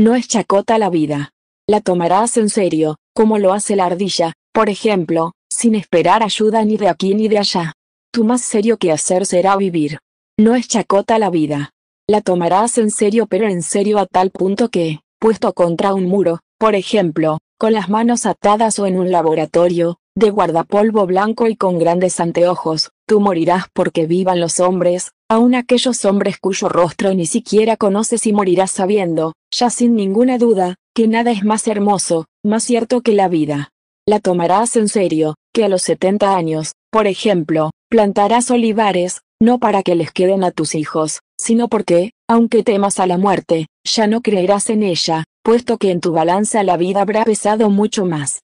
No es chacota la vida. La tomarás en serio, como lo hace la ardilla, por ejemplo, sin esperar ayuda ni de aquí ni de allá. Tu más serio que hacer será vivir. No es chacota la vida. La tomarás en serio pero en serio a tal punto que, puesto contra un muro, por ejemplo, con las manos atadas o en un laboratorio, de guardapolvo blanco y con grandes anteojos, tú morirás porque vivan los hombres, aun aquellos hombres cuyo rostro ni siquiera conoces y morirás sabiendo, ya sin ninguna duda, que nada es más hermoso, más cierto que la vida. La tomarás en serio, que a los 70 años, por ejemplo, plantarás olivares, no para que les queden a tus hijos, sino porque, aunque temas a la muerte, ya no creerás en ella, puesto que en tu balanza la vida habrá pesado mucho más.